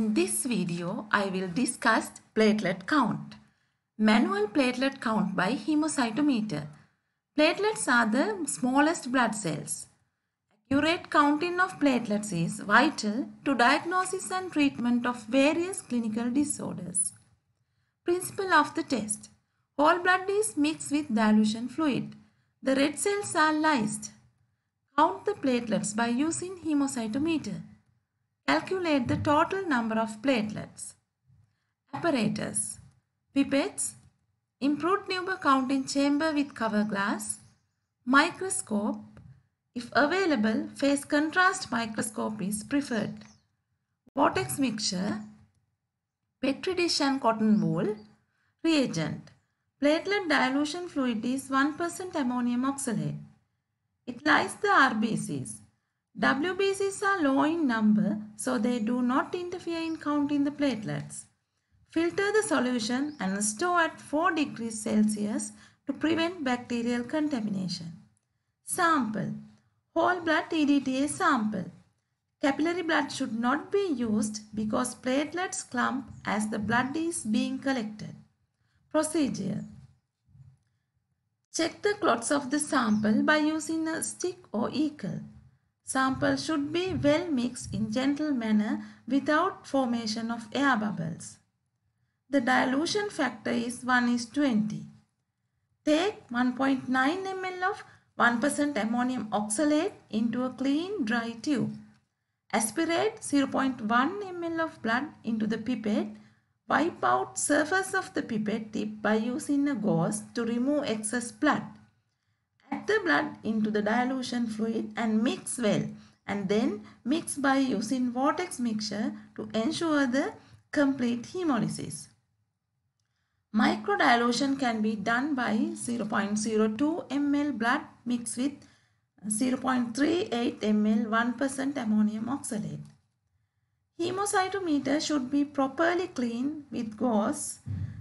In this video, I will discuss platelet count. Manual platelet count by hemocytometer. Platelets are the smallest blood cells. Accurate counting of platelets is vital to diagnosis and treatment of various clinical disorders. Principle of the test. Whole blood is mixed with dilution fluid. The red cells are lysed. Count the platelets by using hemocytometer. Calculate the total number of platelets. Apparatus Pipettes Improved Nuber counting chamber with cover glass Microscope If available, phase contrast microscope is preferred. Vortex mixture Petri dish and cotton wool Reagent Platelet dilution fluid is 1% ammonium oxalate. It lies the RBCs WBCs are low in number so they do not interfere in counting the platelets. Filter the solution and store at 4 degrees Celsius to prevent bacterial contamination. Sample Whole blood EDTA sample Capillary blood should not be used because platelets clump as the blood is being collected. Procedure Check the clots of the sample by using a stick or eagle. Sample should be well mixed in gentle manner without formation of air bubbles. The dilution factor is 1 is 20. Take 1.9 ml of 1% ammonium oxalate into a clean dry tube. Aspirate 0.1 ml of blood into the pipette. Wipe out surface of the pipette tip by using a gauze to remove excess blood add the blood into the dilution fluid and mix well and then mix by using vortex mixture to ensure the complete hemolysis. Microdilution can be done by 0.02 ml blood mixed with 0.38 ml 1% ammonium oxalate. Hemocytometer should be properly cleaned with gauze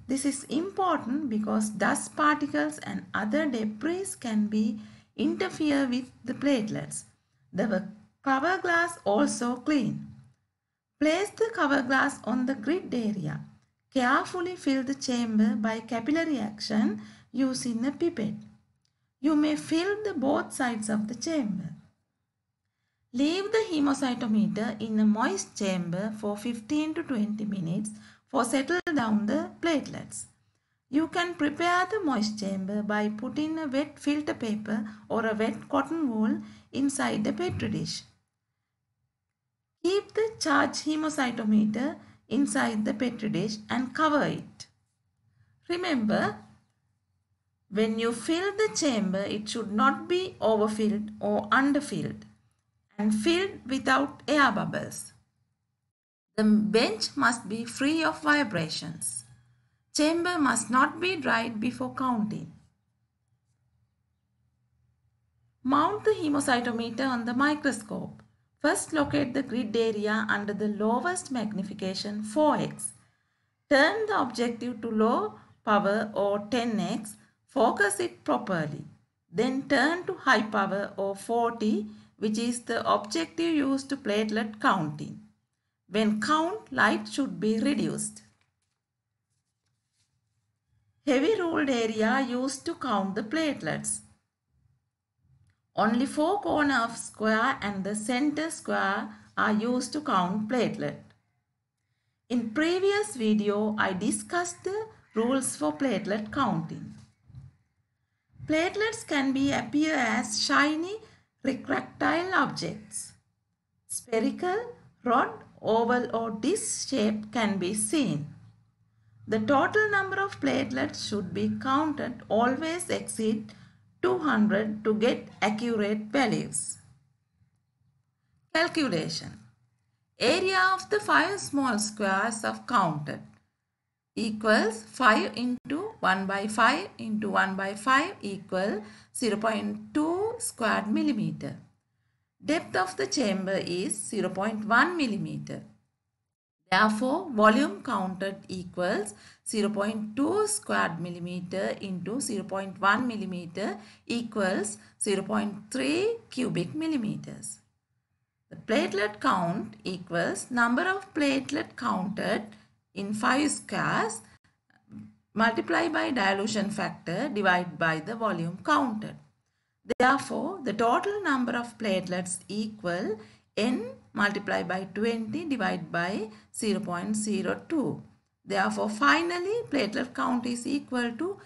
this is important because dust particles and other debris can be interfere with the platelets. The cover glass also clean. Place the cover glass on the grid area. Carefully fill the chamber by capillary action using a pipette. You may fill the both sides of the chamber. Leave the hemocytometer in a moist chamber for 15 to 20 minutes for settle down the platelets. You can prepare the moist chamber by putting a wet filter paper or a wet cotton wool inside the petri dish. Keep the charged hemocytometer inside the petri dish and cover it. Remember, when you fill the chamber, it should not be overfilled or underfilled and filled without air bubbles. The bench must be free of vibrations. Chamber must not be dried before counting. Mount the hemocytometer on the microscope. First locate the grid area under the lowest magnification 4x. Turn the objective to low power or 10x. Focus it properly. Then turn to high power or 40 which is the objective used to platelet counting. When count, light should be reduced. Heavy rolled area used to count the platelets. Only four corner of square and the center square are used to count platelet. In previous video, I discussed the rules for platelet counting. Platelets can be appear as shiny refractile objects, spherical rod, oval or disc shape can be seen. The total number of platelets should be counted always exceed 200 to get accurate values. Calculation Area of the 5 small squares of counted equals 5 into 1 by 5 into 1 by 5 equal 0.2 square millimeter. Depth of the chamber is 0.1 millimeter. Therefore, volume counted equals 0.2 squared millimeter into 0.1 millimeter equals 0.3 cubic millimeters. The platelet count equals number of platelet counted in 5 squares multiplied by dilution factor divided by the volume counted. Therefore, the total number of platelets equal n multiplied by 20 divided by 0.02. Therefore, finally, platelet count is equal to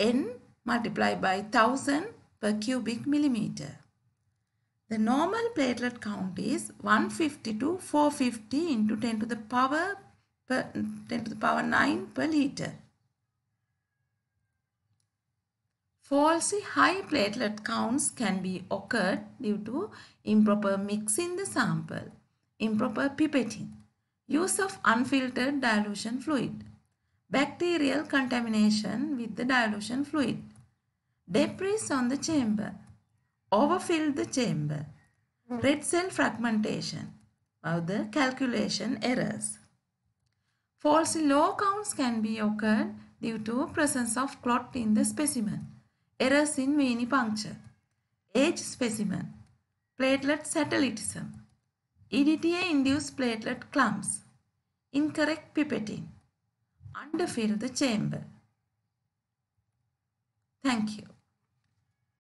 n multiplied by 1000 per cubic millimeter. The normal platelet count is 150 to 450 into 10 to the power per, 10 to the power 9 per liter. Falsely high platelet counts can be occurred due to improper mixing the sample, improper pipetting, use of unfiltered dilution fluid, bacterial contamination with the dilution fluid, debris on the chamber, overfill the chamber, red cell fragmentation, or the calculation errors. Falsely low counts can be occurred due to presence of clot in the specimen errors in venipuncture, age specimen, platelet satellitism, EDTA-induced platelet clumps, incorrect pipetting, underfill the chamber. Thank you.